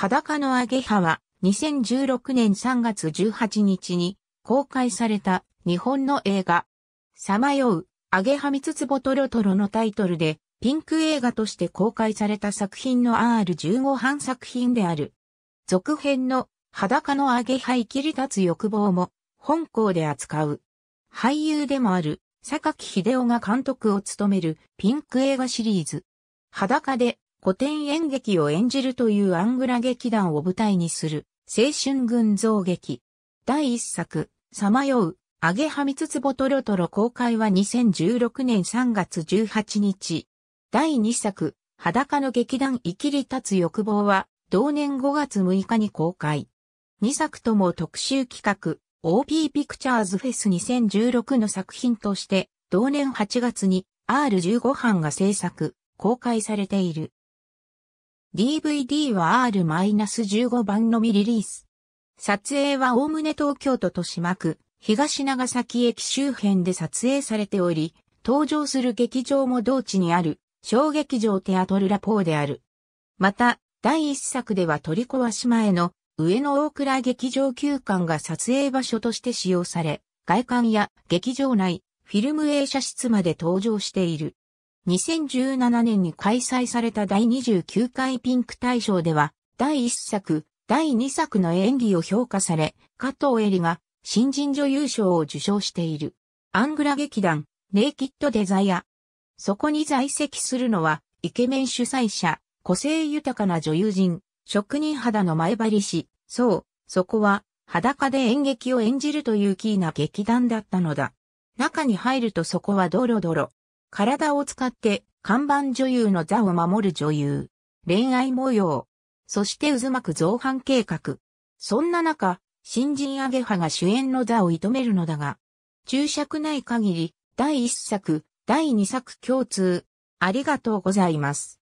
裸のアゲハは2016年3月18日に公開された日本の映画。さまよう、アゲハミツツボトロトロのタイトルでピンク映画として公開された作品の R15 版作品である。続編の裸のアゲハ生きり立つ欲望も本校で扱う。俳優でもある、坂木秀夫が監督を務めるピンク映画シリーズ。裸で古典演劇を演じるというアングラ劇団を舞台にする青春群像劇。第一作、さまよう、あげはみつつぼとろとろ公開は2016年3月18日。第二作、裸の劇団生きり立つ欲望は、同年5月6日に公開。二作とも特集企画、OP ピクチャーズフェス2016の作品として、同年8月に R15 班が制作、公開されている。DVD は R-15 番のみリリース。撮影はおおむね東京都豊島区、東長崎駅周辺で撮影されており、登場する劇場も同地にある、小劇場テアトルラポーである。また、第一作では取り壊し前の上野大倉劇場休館が撮影場所として使用され、外観や劇場内、フィルム映写室まで登場している。2017年に開催された第29回ピンク大賞では、第1作、第2作の演技を評価され、加藤恵里が新人女優賞を受賞している。アングラ劇団、ネイキッドデザイア。そこに在籍するのは、イケメン主催者、個性豊かな女優陣、職人肌の前張り師、そう、そこは、裸で演劇を演じるというキーな劇団だったのだ。中に入るとそこはドロドロ。体を使って看板女優の座を守る女優。恋愛模様。そして渦巻く造反計画。そんな中、新人アゲハが主演の座を射止めるのだが、注釈ない限り、第一作、第二作共通。ありがとうございます。